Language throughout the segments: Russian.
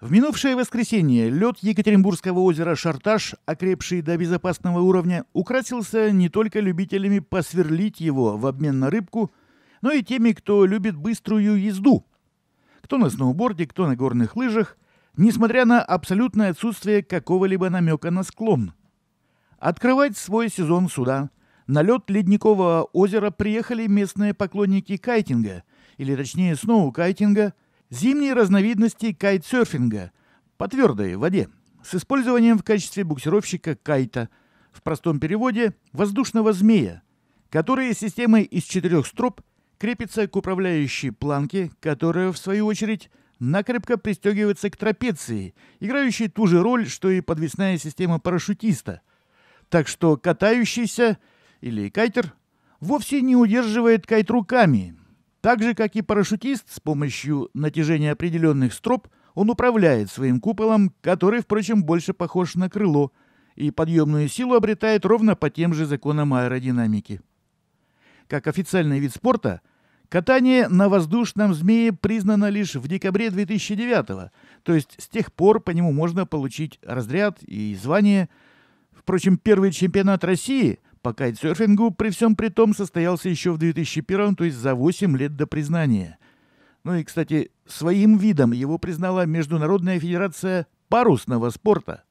В минувшее воскресенье лед Екатеринбургского озера Шарташ, окрепший до безопасного уровня, украсился не только любителями посверлить его в обмен на рыбку, но и теми, кто любит быструю езду. Кто на сноуборде, кто на горных лыжах, несмотря на абсолютное отсутствие какого-либо намека на склон – Открывать свой сезон суда. На лед Ледникового озера приехали местные поклонники кайтинга, или точнее сноу-кайтинга, зимней разновидности кайтсерфинга по твердой воде, с использованием в качестве буксировщика кайта, в простом переводе воздушного змея, который системой из четырех строп крепится к управляющей планке, которая, в свою очередь, накрепко пристегивается к трапеции, играющей ту же роль, что и подвесная система парашютиста, так что катающийся или кайтер вовсе не удерживает кайт руками. Так же, как и парашютист, с помощью натяжения определенных строп он управляет своим куполом, который, впрочем, больше похож на крыло, и подъемную силу обретает ровно по тем же законам аэродинамики. Как официальный вид спорта, катание на воздушном змее признано лишь в декабре 2009 то есть с тех пор по нему можно получить разряд и звание – Впрочем, первый чемпионат России по кайтсерфингу при всем при том состоялся еще в 2001, то есть за 8 лет до признания. Ну и, кстати, своим видом его признала Международная федерация парусного спорта.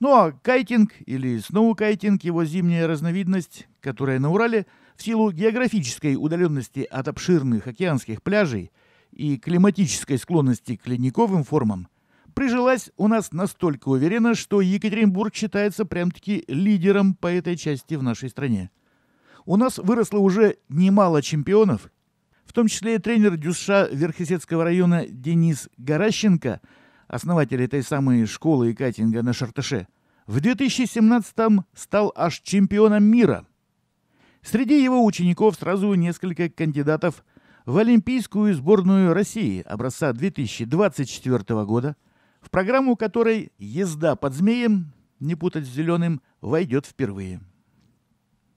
Ну а кайтинг или сноукайтинг, его зимняя разновидность, которая на Урале, в силу географической удаленности от обширных океанских пляжей и климатической склонности к ледниковым формам – прижилась у нас настолько уверенно, что Екатеринбург считается прям-таки лидером по этой части в нашей стране. У нас выросло уже немало чемпионов, в том числе и тренер Дюша Верхесецкого района Денис Горащенко, основатель этой самой школы и катинга на шарташе. в 2017-м стал аж чемпионом мира. Среди его учеников сразу несколько кандидатов в Олимпийскую сборную России образца 2024 года – в программу которой езда под змеем, не путать с зеленым, войдет впервые.